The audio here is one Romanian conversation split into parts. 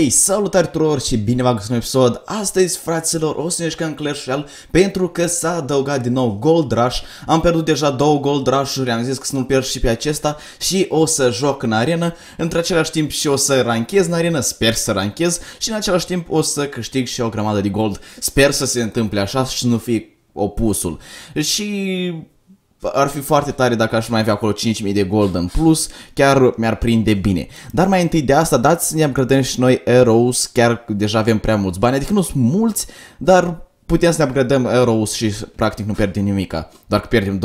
Ei, salutare tuturor și bine v-am găsit un episod! Astăzi, fraților, o să ne jucăm Clash Royale pentru că s-a adăugat din nou Gold Rush. Am pierdut deja două Gold Rush-uri, am zis că să nu pierd și pe acesta și o să joc în arenă. Între același timp și o să ranchez în arenă, sper să ranchez și în același timp o să câștig și o grămadă de gold. Sper să se întâmple așa și să nu fie opusul. Și ar fi foarte tare dacă aș mai avea acolo 5.000 de gold în plus, chiar mi-ar prinde bine. Dar mai întâi de asta, dați ne-am credem și noi arrows, chiar deja avem prea mulți bani, adică nu sunt mulți, dar putem să ne upgradăm arrows și practic nu pierdem nimica. Doar că pierdem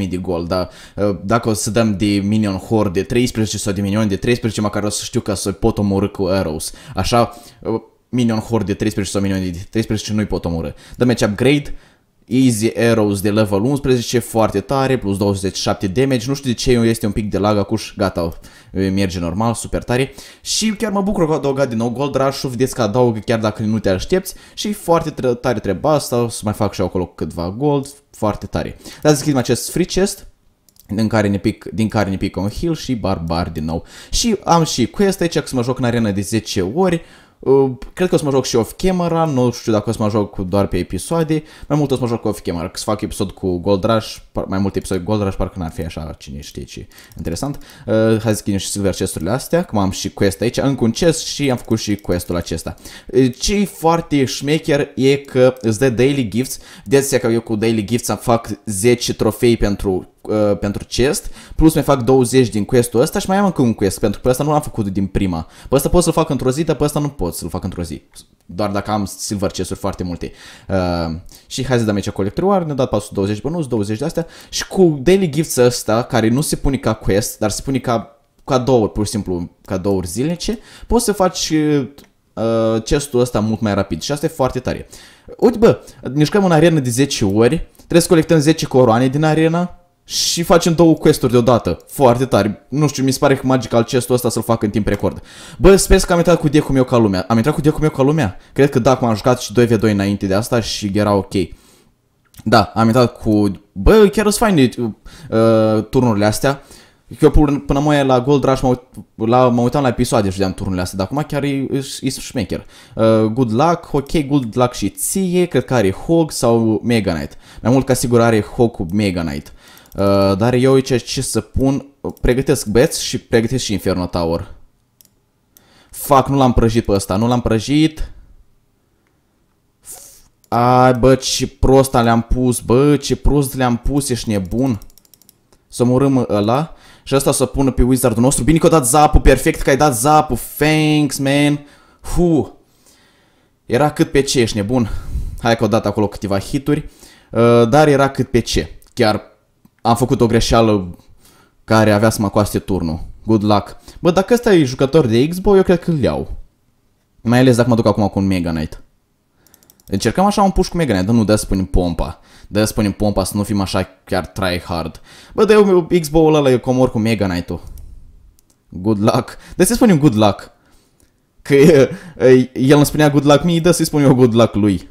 210.000 de gold, dar uh, dacă o să dăm de minion horde de 13 sau de minion de 13, măcar o să știu că să pot omorâ cu arrows. Așa, uh, minion horde de 13 sau minion de 13 nu-i pot omorâ. Dăm aici upgrade, Easy Arrows de level 11, foarte tare, plus 27 damage, nu știu de ce este un pic de lag acuș, gata, merge normal, super tare. Și chiar mă bucur că adăugat din nou Gold Rush, vedeți că adaugă chiar dacă nu te aștepți și foarte tare treaba asta, o să mai fac și eu acolo câtva gold, foarte tare. Dar deschidem acest free chest din care, ne pic, din care ne pică un heal și barbar din nou. Și am și quest aici, că să mă joc în arena de 10 ori, Uh, cred că o să mă joc și off-camera, nu știu dacă o să mă joc doar pe episoade, mai mult o să mă joc off-camera, că să fac episod cu Gold Rush, mai multe episoade cu Gold Rush, parcă n-ar fi așa, cine știe ce interesant. Uh, hai să schimb și silver chesturile astea, cum am și quest aici, încă un chest și am făcut și questul acesta. Uh, ce foarte șmecher e că îți dă daily gifts, de că eu cu daily gifts am fac 10 trofei pentru uh, pentru chest, plus mi fac 20 din questul ăsta și mai am încă un quest, pentru că pe ăsta nu l-am făcut din prima. Pe ăsta pot să-l fac într-o zi, dar pe ăsta nu pot să-l fac într-o zi. Doar dacă am silver chest foarte multe. Uh, și hai să dăm aici collector war, ne-a dat 420 bonus, 20 de astea și cu daily gifts ăsta, care nu se pune ca quest, dar se pune ca cadouri, pur și simplu cadouri zilnice, poți să faci uh, chestul ăsta mult mai rapid și asta e foarte tare. Uite bă, ne în arenă de 10 ori, trebuie să colectăm 10 coroane din arena, și facem două quest-uri deodată. Foarte tare. Nu știu, mi se pare că Magical chest-ul ăsta să-l fac în timp record. Bă, sper că am intrat cu decul meu ca lumea. Am intrat cu decul meu ca lumea? Cred că da, cum am jucat și 2v2 înainte de asta și era ok. Da, am intrat cu... Bă, chiar sunt faine uh, uh, turnurile astea. Eu până mai la Gold Rush mă, la, uitam la episoade și vedeam turnurile astea, dar acum chiar e, e șmecher. Uh, good Luck, ok, Good Luck și ție, cred că are Hog sau Mega Knight. Mai mult ca sigur are Hog cu Mega Knight. Uh, dar eu aici ce să pun? Pregătesc beți și pregătesc și Inferno Tower. Fac, nu l-am prăjit pe ăsta, nu l-am prăjit. Ai, bă, ce prost le-am pus, bă, ce prost le-am pus, ești nebun. Să murăm ăla. Și ăsta să pună pe wizardul nostru. Bine că dat zapul, perfect că ai dat zapul. Thanks, man. Hu. Era cât pe ce, ești nebun. Hai că o dat acolo câteva hituri. Uh, dar era cât pe ce. Chiar am făcut o greșeală care avea să mă coaste turnul. Good luck. Bă, dacă ăsta e jucător de Xbox, eu cred că îl iau. Mai ales dacă mă duc acum cu un Mega Knight. Încercăm așa un push cu Mega Knight, dar nu de spunem pompa. de spunem pompa să nu fim așa chiar try hard. Bă, dă eu Xbox-ul ăla, eu comor cu Mega Knight-ul. Good luck. De să spunem good luck. Că e, e, el îmi spunea good luck mie, dă să-i spun eu good luck lui.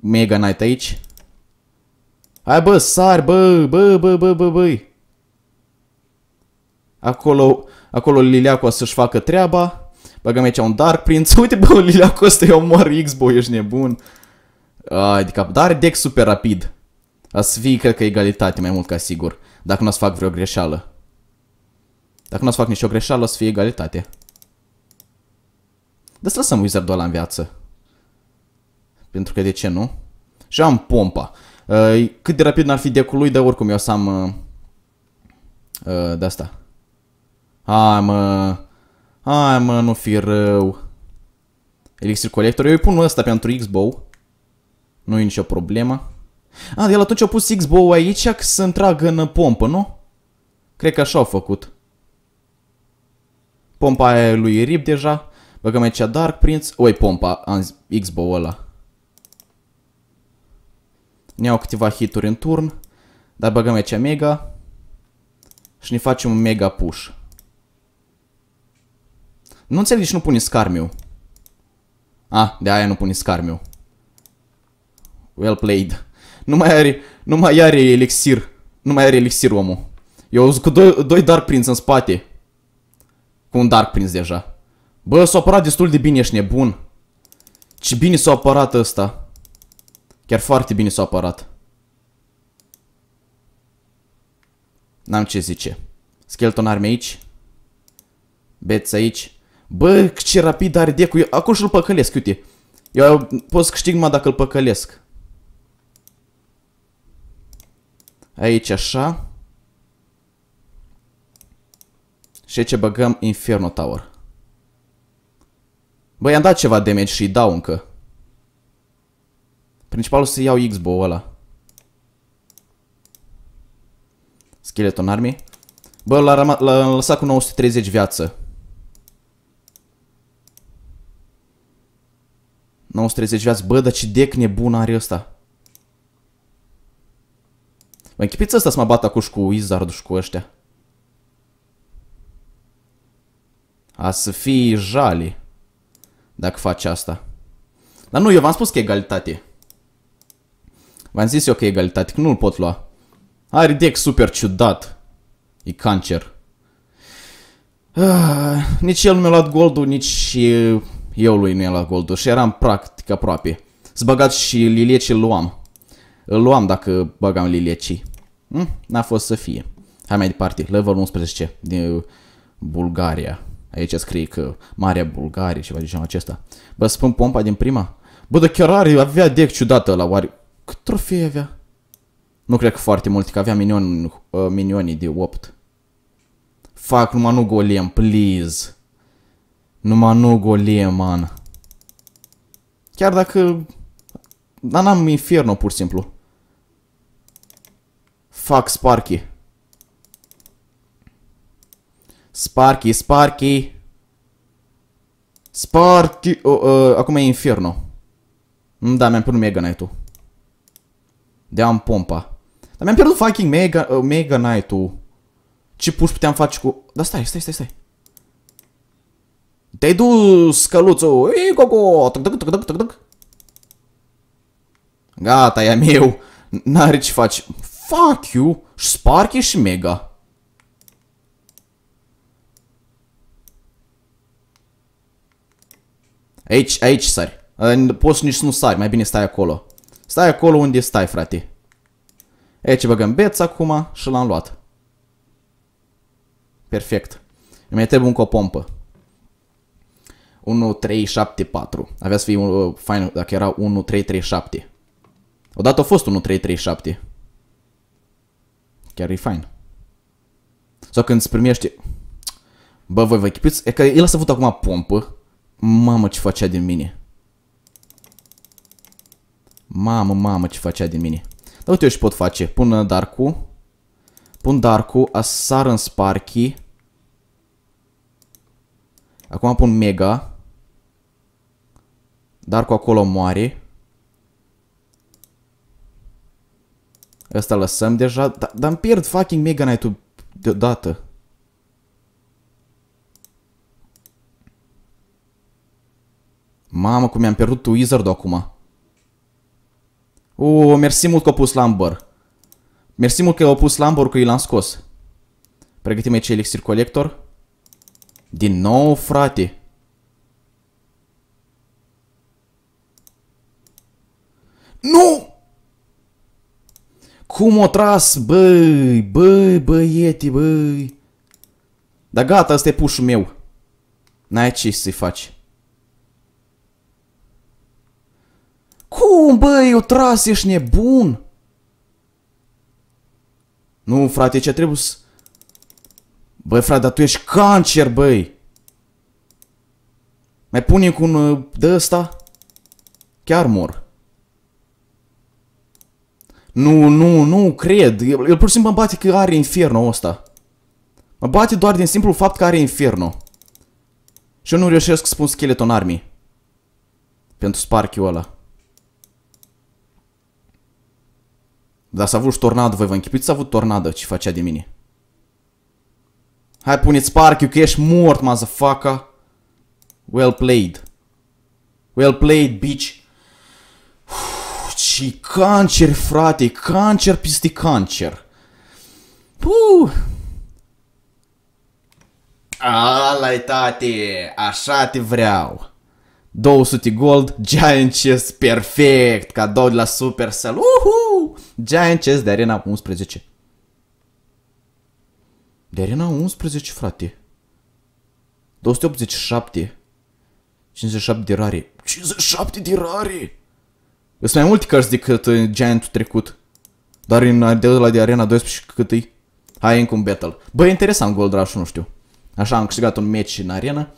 Mega Knight aici. Hai bă, sari, bă, bă, bă, bă, bă, bă. Acolo, acolo Liliacu o să-și facă treaba. Băgăm aici un Dark Prince. Uite, bă, Liliacu ăsta o mor X-Boy, ești nebun. Ai de cap. Dar deck super rapid. A să fie, cred că, egalitate mai mult ca sigur. Dacă nu o să fac vreo greșeală. Dacă nu o să fac nicio greșeală, o să fie egalitate. Dar să lăsăm Wizardul ăla în viață. Pentru că de ce nu? Și am pompa. Uh, cât de rapid n-ar fi decul lui, dar oricum eu o să am uh, uh, de asta. Hai mă, hai mă, nu fi rău. Elixir Collector, eu îi pun ăsta pentru X-Bow. Nu e nicio problemă. A, de el atunci a pus X-Bow aici ca să întragă în pompă, nu? Cred că așa au făcut. Pompa aia lui Rip deja. Băgăm aici Dark Prince. Oi, pompa, X-Bow ăla ne iau câteva hituri în turn, dar băgăm aici mega și ne facem un mega push. Nu înțeleg nici nu pune scarmiu. Ah, de aia nu pune scarmiu. Well played. Nu mai are, nu mai are elixir. Nu mai are elixir omul. Eu zic cu doi, doi Dark Prince în spate. Cu un Dark Prince deja. Bă, s-a apărat destul de bine, ești nebun. Ce bine s-a apărat ăsta. Chiar foarte bine s-au apărat. N-am ce zice. Skeleton arme aici. Beți aici. Bă, ce rapid are decu. Eu, acum și-l păcălesc, uite. Eu pot să câștig numai dacă îl păcălesc. Aici așa. Și aici băgăm Inferno Tower. Băi, i-am dat ceva damage și-i dau încă. Principalul să iau X-Bow ăla. Skeleton Army. Bă, l-am lăsat cu 930 viață. 930 viață. Bă, dar ce deck nebun are ăsta. Mă închipiți ăsta să mă bat acuși cu wizard și cu ăștia. A să fii jali dacă faci asta. Dar nu, eu v-am spus că e egalitate. V-am zis eu că e egalitate, că nu-l pot lua. Are deck super ciudat. E cancer. Ah, nici el nu mi-a luat goldul, nici eu lui nu i-a luat goldul. Și eram practic aproape. S băgat și liliecii îl luam. Îl luam dacă băgam liliecii. Hm? N-a fost să fie. Hai mai departe. Level 11 din Bulgaria. Aici scrie că Marea Bulgarie, ceva de genul acesta. Bă, spun pompa din prima? Bă, dar chiar are, avea deck ciudată la oare trofee avea? Nu cred că foarte mult, că avea minion, uh, minioni de 8. Fac, numai nu golem, please. Numai nu golem, man. Chiar dacă... Dar n-am inferno, pur și simplu. Fac Sparky. Sparky, Sparky. Sparky. Uh, uh, acum e inferno. Da, mi-am pus mie gănetul de am pompa. Dar mi-am pierdut fucking Mega, uh, Mega Knight-ul. Ce puși puteam face cu... Dar stai, stai, stai, stai. Te-ai dus, căluțul! Ei, gogo! Tăc, tăc, tăc, tăc, tăc, tăc. Gata, e-am eu. N-are ce faci. Fuck you! Și Sparky și Mega. Aici, aici sari. Poți nici să nu sari, mai bine stai acolo. Stai acolo unde stai, frate. Aici băgăm beț acum și l-am luat. Perfect. Îmi trebuie încă o pompă. 1, 3, 7, 4. Avea să fie uh, fain dacă era 1, 3, 3, 7. Odată a fost 1, 3, 3, 7. Chiar e fain. Sau când îți primește... Bă, voi vă echipiți? E că el a să acum pompă. Mamă, ce facea din mine. Mamă, mamă, ce facea din mine. Dar uite, eu și pot face. Pun uh, Darku. Pun Darku, asar în Sparky. Acum pun Mega. Darku acolo moare. Ăsta lăsăm deja. Da, dar da îmi pierd fucking Mega Knight-ul deodată. Mamă, cum mi-am pierdut Wizard-ul acum. Uuu, mersi mult că a pus Lambor. Mersi mult că a pus Lambor că i l-am scos. Pregătim aici Elixir Collector. Din nou, frate. Nu! Cum o tras, băi, băi, băieti, băi. Dar gata, asta e pușul meu. N-ai ce să-i faci. Cum, băi, o tras, ești nebun? Nu, frate, ce trebuie să... Băi, frate, dar tu ești cancer, băi! Mai pune cu un uh, de ăsta? Chiar mor. Nu, nu, nu, cred. El, el pur și simplu mă bate că are inferno ăsta. Mă bate doar din simplu fapt că are inferno. Și eu nu reușesc să spun skeleton armii. Pentru sparchiul ăla. Dar s-a avut și tornadă, voi vă închipuiți s-a avut tornadă ce facea de mine. Hai puneți eu că ești mort, motherfucker. Well played. Well played, bitch. Și cancer, frate, cancer peste cancer. Puh. Ala tate, așa te vreau. 200 gold, giant chest, perfect, cadou de la Supercell. Uhu! Giant Chess de Arena 11. De Arena 11, frate. 287. 57 de rare. 57 de rare! Sunt mai multe cărți decât uh, Giantul trecut. Dar în uh, de la de Arena 12 cât e? Hai încă un battle. Băi, interesant Gold Rush, nu știu. Așa am câștigat un match în arena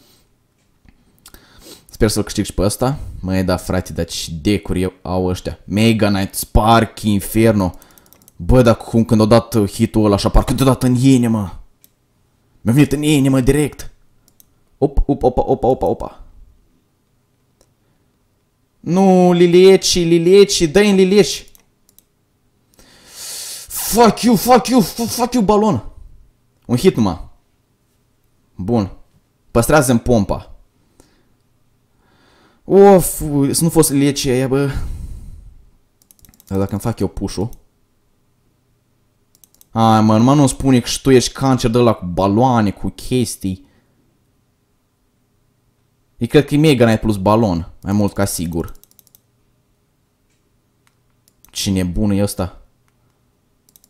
Sper să-l câștig și pe ăsta. Măi, da, frate, dar ce decuri au ăștia. Mega Knight, Sparky, Inferno. Bă, dar cum când au dat uh, hitul ăla așa, parcă deodată în inimă. Mi-a venit în inimă direct. Op, op, opa, opa, opa, opa. Nu, lilieci, lilieci, dă-i în lilieci. Fuck you, fuck you, fuck you, balon. Un hit numai. Bun. Păstrează-mi pompa. Of, să nu fost lece aia, bă. Dar dacă îmi fac eu pușul. Ai, mă, numai nu spune că și tu ești cancer de la cu baloane, cu chestii. E cred că e Meganite plus balon, mai mult ca sigur. Cine bun e ăsta?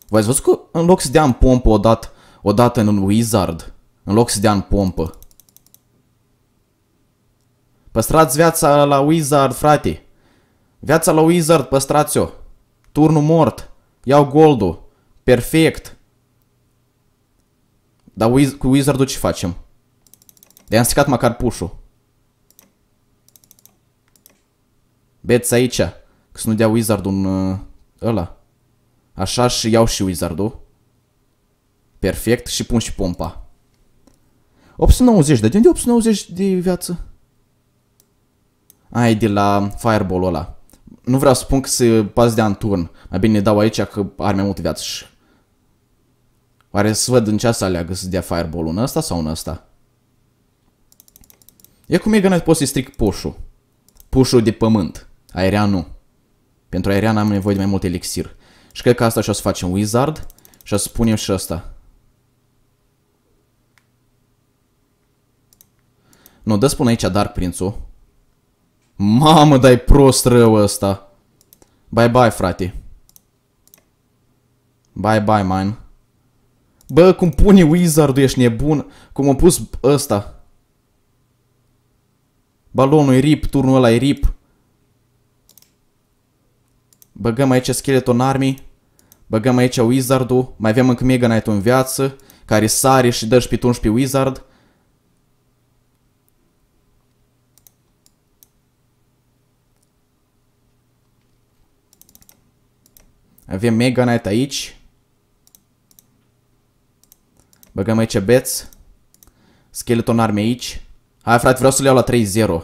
V-ați văzut că în loc să dea în pompă odată, odată în Wizard, în loc să dea în pompă, Păstrați viața la Wizard, frate. Viața la Wizard, păstrați-o. Turnul mort. Iau goldul. Perfect. Dar wiz cu Wizard-ul ce facem? De am stricat măcar pușul. Beți aici. Că să nu dea Wizard ul uh, ăla. Așa și iau și Wizard-ul. Perfect. Și pun și pompa. 890. Dar de unde 890 de viață? ai de la fireball-ul ăla. Nu vreau să spun că se pas de în turn. Mai bine dau aici că are mai multe viață. Oare să văd în ce să aleagă să dea fireball-ul în ăsta sau în ăsta? E cum e că nu pot să-i stric push-ul. Push-ul de pământ. Aerian nu. Pentru aerian am nevoie de mai mult elixir. Și cred că asta și o să facem wizard și o să punem și ăsta. Nu, dă spun aici Dark Prince-ul. Mamă, dai prost rău ăsta. Bye bye, frate. Bye bye, man. Bă, cum pune wizard ești nebun. Cum a pus ăsta. Balonul e rip, turnul ăla e rip. Băgăm aici skeleton Army. Băgăm aici Wizard-ul. Mai avem încă mega knight în viață. Care sare și dă și pe pe wizard. Avem Mega Knight aici. Băgăm aici Bets. Skeleton arme aici. Hai frate, vreau să l iau la 3-0.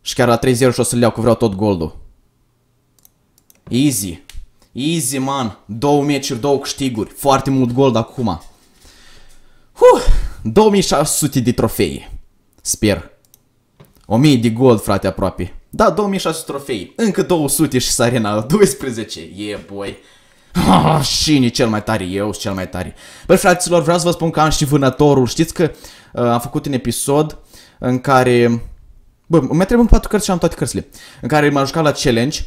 Și chiar la 3-0 și o să l iau că vreau tot goldul. Easy. Easy, man. Două meciuri, două câștiguri. Foarte mult gold acum. Huh! 2600 de trofei, Sper. 1000 de gold, frate, aproape. Da, 2600 trofei, încă 200 și sarina la 12. E, yeah, boy. Oh, nici cel mai tare? Eu sunt cel mai tare. Băi, fraților, vreau să vă spun că am și vânătorul. Știți că uh, am făcut un episod în care... Bă, mi-a trebuit patru cărți și am toate cărțile. În care m-am jucat la challenge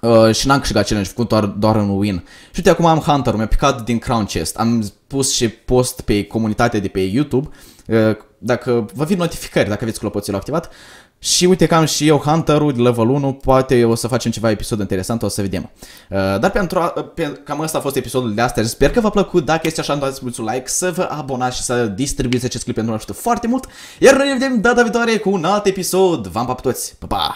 Uh, și n-am câștigat challenge, făcut doar, doar un win. Și uite, acum am Hunter, mi-a picat din Crown Chest. Am pus și post pe comunitatea de pe YouTube. Uh, dacă vă vin notificări, dacă aveți clopoțelul activat, și uite că am și eu Hunter-ul, level 1, poate o să facem ceva episod interesant, o să vedem. Uh, dar pentru a, uh, pe, cam asta a fost episodul de astăzi, sper că v-a plăcut, dacă este așa, nu dați un like, să vă abonați și să distribuiți acest clip pentru ajută foarte mult, iar noi ne vedem data viitoare cu un alt episod, v-am pa toți, pa, pa!